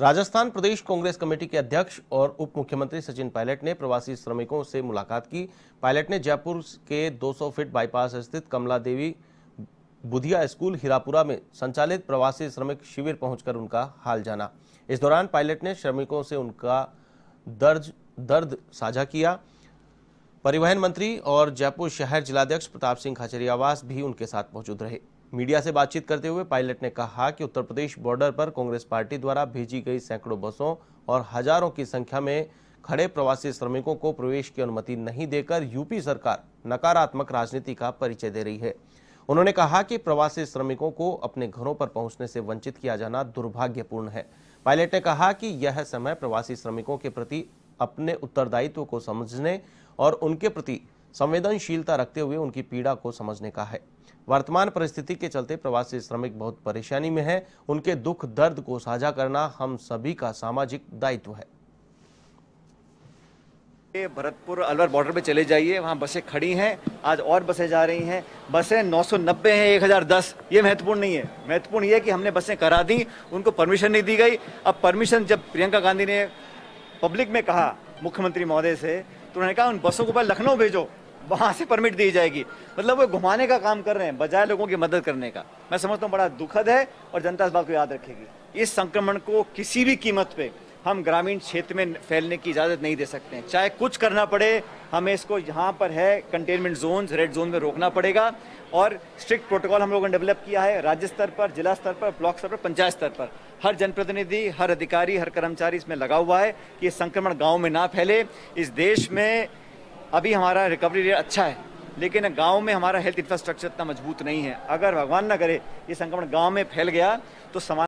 राजस्थान प्रदेश Congress committee के अध्यक्ष और उप मुख्यमंत्री सचिन पायलट ने प्रवासी श्रमिकों से मुलाकात की पायलट ने जयपुर के 200 फीट बाईपास स्थित कमला देवी बुधिया स्कूल हीरापुरा में संचालित प्रवासी श्रमिक शिविर पहुंचकर उनका हाल जाना इस दौरान पायलट ने श्रमिकों से उनका दर्ज दर्द साझा किया परिवहन मंत्री और जयपुर शहर जिलाध्यक्ष प्रताप सिंह खाचरियावास भी उनके साथ मौजूद रहे मीडिया से बातचीत करते हुए पायलट ने कहा कि उत्तर प्रदेश बॉर्डर पर कांग्रेस पार्टी द्वारा भेजी गई सैकड़ों बसों और हजारों की संख्या में खड़े प्रवासी श्रमिकों को प्रवेश की अनुमति नहीं देकर यूपी सरकार नकारात्मक राजनीति का परिचय दे रही है उन्होंने कहा कि प्रवासी श्रमिकों को अपने घरों पर पहुंचने से वंचित किया जाना दुर्भाग्यपूर्ण है पायलट ने कहा कि यह समय प्रवासी श्रमिकों के प्रति अपने उत्तरदायित्व को समझने और उनके प्रति संवेदनशीलता रखते हुए उनकी पीड़ा को समझने का है वर्तमान परिस्थिति के चलते प्रवासी श्रमिक बहुत परेशानी में है उनके दुख दर्द को साझा करना हम सभी का सामाजिक दायित्व है भरतपुर अलवर बॉर्डर पे चले जाइए वहाँ बसें खड़ी हैं आज और बसें जा रही हैं बसें 990 हैं एक ये महत्वपूर्ण नहीं है महत्वपूर्ण ये है कि हमने बसें करा दी उनको परमिशन नहीं दी गई अब परमिशन जब प्रियंका गांधी ने पब्लिक में कहा मुख्यमंत्री महोदय से तो उन्होंने कहा उन बसों को पहले लखनऊ भेजो वहाँ से परमिट दी जाएगी मतलब वो घुमाने का काम कर रहे हैं बजाय लोगों की मदद करने का मैं समझता हूँ बड़ा दुखद है और जनता इस बात को याद रखेगी इस संक्रमण को किसी भी कीमत पे हम ग्रामीण क्षेत्र में फैलने की इजाज़त नहीं दे सकते हैं चाहे कुछ करना पड़े हमें इसको यहाँ पर है कंटेनमेंट जोन रेड जोन में रोकना पड़ेगा और स्ट्रिक्ट प्रोटोकॉल हम लोगों ने डेवलप किया है राज्य स्तर पर जिला स्तर पर ब्लॉक स्तर पर पंचायत स्तर पर हर जनप्रतिनिधि हर अधिकारी हर कर्मचारी इसमें लगा हुआ है कि ये संक्रमण गाँव में ना फैले इस देश में अभी हमारा रिकवरी रेट अच्छा है लेकिन गांव में हमारा हेल्थ इंफ्रास्ट्रक्चर इतना मजबूत नहीं है अगर भगवान ना करे ये संक्रमण गांव में फैल गया तो समाज